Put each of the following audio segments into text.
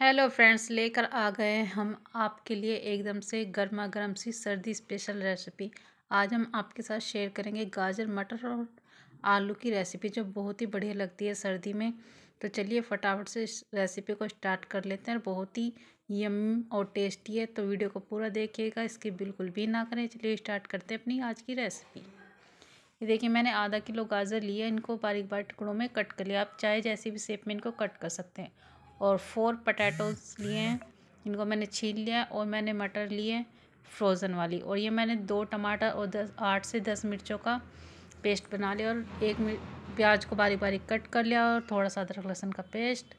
hello friends लेकर आ गए हम आपके लिए एकदम से गर्मा गर्म सी सर्दी स्पेशल रेसिपी आज हम आपके साथ शेयर करेंगे गाजर मटर और आलू की रेसिपी जो बहुत ही बढ़िया लगती है सर्दी में तो चलिए फटाफट से इस रेसिपी को स्टार्ट कर लेते हैं बहुत ही यम और टेस्टी है तो वीडियो को पूरा देखिएगा इसकी बिल्कुल भी ना करें चलिए स्टार्ट करते हैं अपनी आज की रेसिपी ये देखिए मैंने आधा किलो गाजर लिया इनको बारीक बारीक टुकड़ों में कट कर लिया आप चाहे जैसी भी शेप में इनको कट कर सकते हैं और फोर पटैटोज लिए हैं इनको मैंने छील लिया और मैंने मटर लिए फ्रोज़न वाली और ये मैंने दो टमाटर और दस आठ से दस मिर्चों का पेस्ट बना लिया और एक प्याज को बारीक बारीक कट कर लिया और थोड़ा सा अदरक लहसुन का पेस्ट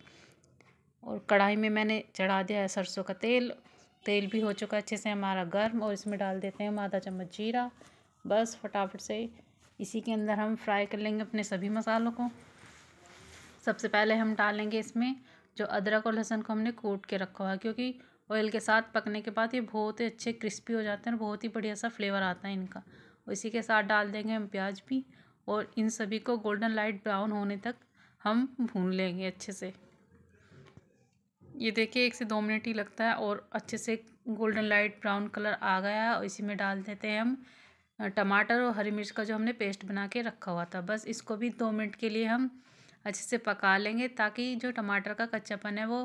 और कढ़ाई में मैंने चढ़ा दिया है सरसों का तेल तेल भी हो चुका है अच्छे से हमारा गर्म और इसमें डाल देते हैं हम आधा चम्मच जीरा बस फटाफट से इसी के अंदर हम फ्राई कर लेंगे अपने सभी मसालों को सबसे पहले हम डालेंगे इसमें जो अदरक और लहसुन को हमने कूट के रखा हुआ है क्योंकि ऑयल के साथ पकने के बाद ये बहुत ही अच्छे क्रिस्पी हो जाते हैं और बहुत ही बढ़िया सा फ्लेवर आता है इनका इसी के साथ डाल देंगे हम प्याज भी और इन सभी को गोल्डन लाइट ब्राउन होने तक हम भून लेंगे अच्छे से ये देखिए एक से दो मिनट ही लगता है और अच्छे से गोल्डन लाइट ब्राउन कलर आ गया और इसी में डाल देते हैं हम टमाटर और हरी मिर्च का जो हमने पेस्ट बना के रखा हुआ था बस इसको भी दो मिनट के लिए हम अच्छे से पका लेंगे ताकि जो टमाटर का कच्चापन है वो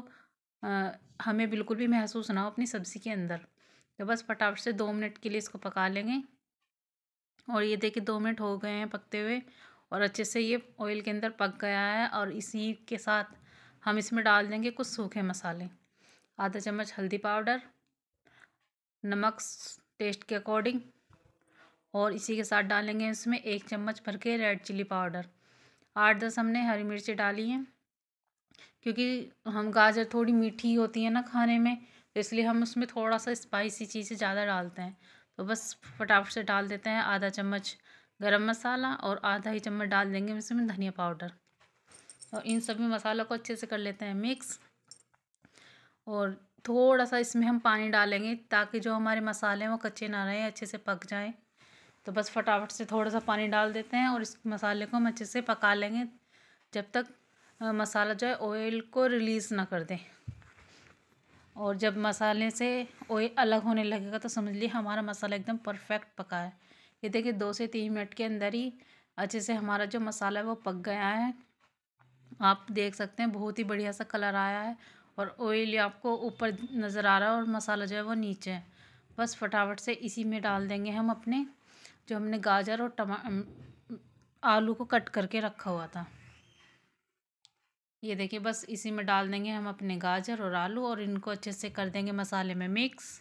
आ, हमें बिल्कुल भी महसूस ना हो अपनी सब्ज़ी के अंदर तो बस फटाफट से दो मिनट के लिए इसको पका लेंगे और ये देखिए दो मिनट हो गए हैं पकते हुए और अच्छे से ये ऑयल के अंदर पक गया है और इसी के साथ हम इसमें डाल देंगे कुछ सूखे मसाले आधा चम्मच हल्दी पाउडर नमक टेस्ट के अकॉर्डिंग और इसी के साथ डालेंगे इसमें एक चम्मच भर के रेड चिली पाउडर आठ दस हमने हरी मिर्ची डाली हैं क्योंकि हम गाजर थोड़ी मीठी होती है ना खाने में तो इसलिए हम उसमें थोड़ा सा स्पाइसी चीज़ें ज़्यादा डालते हैं तो बस फटाफट से डाल देते हैं आधा चम्मच गरम मसाला और आधा ही चम्मच डाल देंगे इसमें धनिया पाउडर और तो इन सभी मसालों को अच्छे से कर लेते हैं मिक्स और थोड़ा सा इसमें हम पानी डालेंगे ताकि जो हमारे मसाले हैं वो कच्चे ना रहें अच्छे से पक जाएँ तो बस फटाफट से थोड़ा सा पानी डाल देते हैं और इस मसाले को हम अच्छे से पका लेंगे जब तक मसाला जो है ऑयल को रिलीज़ ना कर दें और जब मसाले से ऑयल अलग होने लगेगा तो समझ लीजिए हमारा मसाला एकदम परफेक्ट पका है ये देखिए दो से तीन मिनट के अंदर ही अच्छे से हमारा जो मसाला है वो पक गया है आप देख सकते हैं बहुत ही बढ़िया सा कलर आया है और ऑयल आपको ऊपर नज़र आ रहा है और मसाला जो है वो नीचे है बस फटाफट से इसी में डाल देंगे हम अपने जो हमने गाजर और टमा आलू को कट करके रखा हुआ था ये देखिए बस इसी में डाल देंगे हम अपने गाजर और आलू और इनको अच्छे से कर देंगे मसाले में मिक्स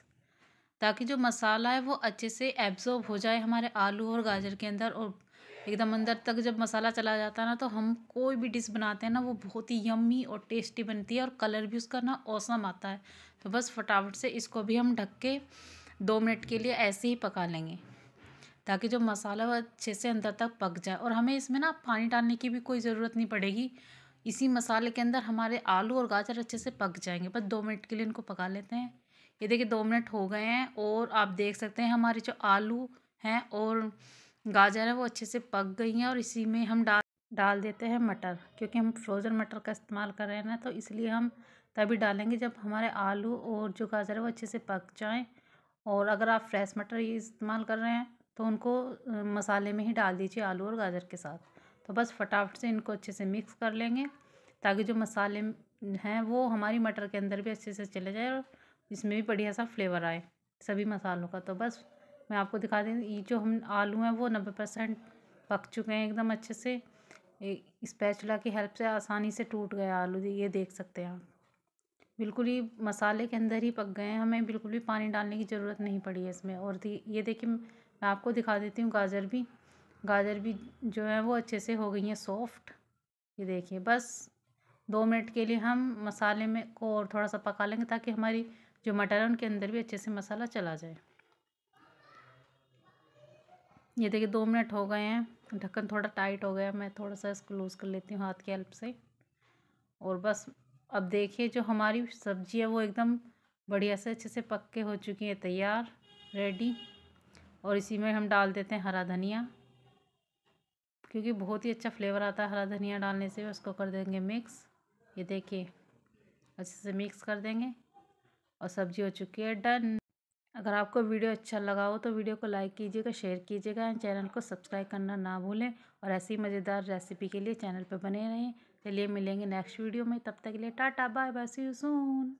ताकि जो मसाला है वो अच्छे से एब्जॉर्ब हो जाए हमारे आलू और गाजर के अंदर और एकदम अंदर तक जब मसाला चला जाता है ना तो हम कोई भी डिश बनाते हैं ना वो बहुत ही यम्मी और टेस्टी बनती है और कलर भी उसका ना औसम आता है तो बस फटाफट से इसको भी हम ढक के दो मिनट के लिए ऐसे ही पका लेंगे ताकि जो मसाला वो अच्छे से अंदर तक पक जाए और हमें इसमें ना पानी डालने की भी कोई ज़रूरत नहीं पड़ेगी इसी मसाले के अंदर हमारे आलू और गाजर अच्छे से पक जाएंगे बस दो मिनट के लिए इनको पका लेते हैं ये देखिए दो मिनट हो गए हैं और आप देख सकते हैं हमारे जो आलू हैं और गाजर है वो अच्छे से पक गई हैं और इसी में हम डाल डाल देते हैं मटर क्योंकि हम फ्रोज़न मटर का इस्तेमाल कर रहे हैं ना तो इसलिए हम तभी डालेंगे जब हमारे आलू और जो गाजर है वो अच्छे से पक जाएँ और अगर आप फ्रेश मटर ये इस्तेमाल कर रहे हैं तो उनको मसाले में ही डाल दीजिए आलू और गाजर के साथ तो बस फटाफट से इनको अच्छे से मिक्स कर लेंगे ताकि जो मसाले हैं वो हमारी मटर के अंदर भी अच्छे से चले जाए और इसमें भी बढ़िया सा फ्लेवर आए सभी मसालों का तो बस मैं आपको दिखा दें ये जो हम आलू हैं वो नब्बे परसेंट पक चुके हैं एकदम अच्छे से स्पैचुला की हेल्प से आसानी से टूट गए आलू ये देख सकते हैं आप बिल्कुल ही मसाले के अंदर ही पक गए हैं हमें बिल्कुल भी पानी डालने की ज़रूरत नहीं पड़ी है इसमें और ये देखिए मैं आपको दिखा देती हूँ गाजर भी गाजर भी जो है वो अच्छे से हो गई है सॉफ्ट ये देखिए बस दो मिनट के लिए हम मसाले में को और थोड़ा सा पका लेंगे ताकि हमारी जो मटर है उनके अंदर भी अच्छे से मसाला चला जाए ये देखिए दो मिनट हो गए हैं ढक्कन थोड़ा टाइट हो गया मैं थोड़ा सा इसको लूज़ कर लेती हूँ हाथ की हेल्प से और बस अब देखिए जो हमारी सब्ज़ी है वो एकदम बढ़िया से अच्छे से पक के हो चुकी है तैयार रेडी और इसी में हम डाल देते हैं हरा धनिया क्योंकि बहुत ही अच्छा फ्लेवर आता है हरा धनिया डालने से उसको कर देंगे मिक्स ये देखिए अच्छे से मिक्स कर देंगे और सब्ज़ी हो चुकी है डन अगर आपको वीडियो अच्छा लगा हो तो वीडियो को लाइक कीजिएगा शेयर कीजिएगा एंड चैनल को सब्सक्राइब करना ना भूलें और ऐसी मज़ेदार रेसिपी के लिए चैनल पर बने रहें चलिए मिलेंगे नेक्स्ट वीडियो में तब तक के लिए tata bye bye see you soon